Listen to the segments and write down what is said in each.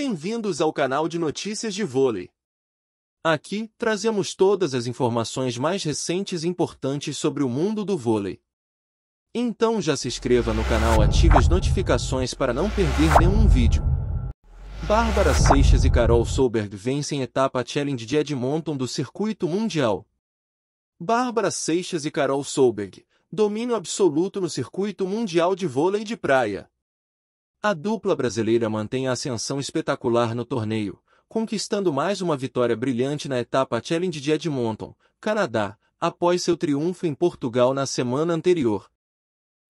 Bem-vindos ao canal de notícias de vôlei. Aqui, trazemos todas as informações mais recentes e importantes sobre o mundo do vôlei. Então já se inscreva no canal ative as notificações para não perder nenhum vídeo. Bárbara Seixas e Carol Solberg vencem etapa Challenge de Edmonton do Circuito Mundial. Bárbara Seixas e Carol Solberg, domínio absoluto no Circuito Mundial de Vôlei de Praia. A dupla brasileira mantém a ascensão espetacular no torneio, conquistando mais uma vitória brilhante na etapa Challenge de Edmonton, Canadá, após seu triunfo em Portugal na semana anterior.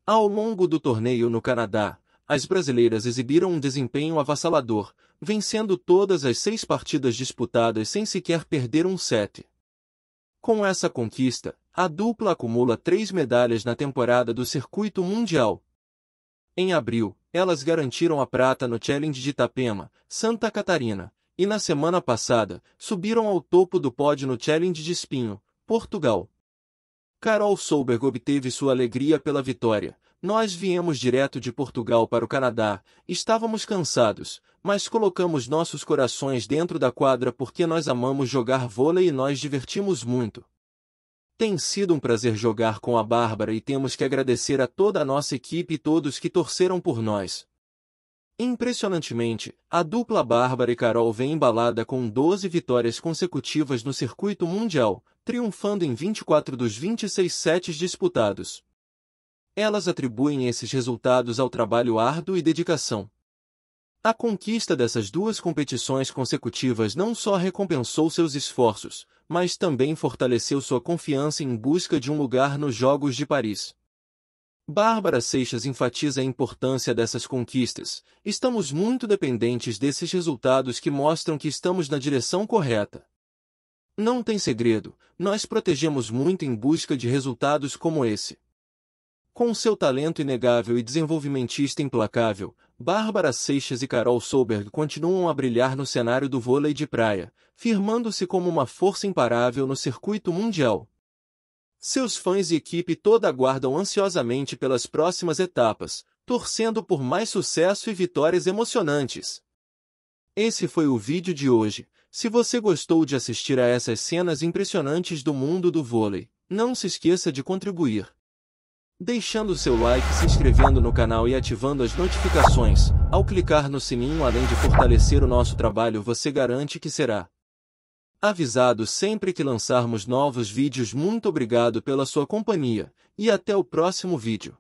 Ao longo do torneio no Canadá, as brasileiras exibiram um desempenho avassalador, vencendo todas as seis partidas disputadas sem sequer perder um set. Com essa conquista, a dupla acumula três medalhas na temporada do circuito mundial. Em abril, elas garantiram a prata no Challenge de Itapema, Santa Catarina, e na semana passada, subiram ao topo do pódio no Challenge de Espinho, Portugal. Carol Solberg obteve sua alegria pela vitória. Nós viemos direto de Portugal para o Canadá, estávamos cansados, mas colocamos nossos corações dentro da quadra porque nós amamos jogar vôlei e nós divertimos muito. Tem sido um prazer jogar com a Bárbara e temos que agradecer a toda a nossa equipe e todos que torceram por nós. Impressionantemente, a dupla Bárbara e Carol vem embalada com 12 vitórias consecutivas no circuito mundial, triunfando em 24 dos 26 sets disputados. Elas atribuem esses resultados ao trabalho árduo e dedicação. A conquista dessas duas competições consecutivas não só recompensou seus esforços, mas também fortaleceu sua confiança em busca de um lugar nos Jogos de Paris. Bárbara Seixas enfatiza a importância dessas conquistas. Estamos muito dependentes desses resultados que mostram que estamos na direção correta. Não tem segredo, nós protegemos muito em busca de resultados como esse. Com seu talento inegável e desenvolvimentista implacável, Bárbara Seixas e Carol Soberg continuam a brilhar no cenário do vôlei de praia, firmando-se como uma força imparável no circuito mundial. Seus fãs e equipe toda aguardam ansiosamente pelas próximas etapas, torcendo por mais sucesso e vitórias emocionantes. Esse foi o vídeo de hoje. Se você gostou de assistir a essas cenas impressionantes do mundo do vôlei, não se esqueça de contribuir deixando seu like, se inscrevendo no canal e ativando as notificações. Ao clicar no sininho, além de fortalecer o nosso trabalho, você garante que será avisado sempre que lançarmos novos vídeos. Muito obrigado pela sua companhia e até o próximo vídeo.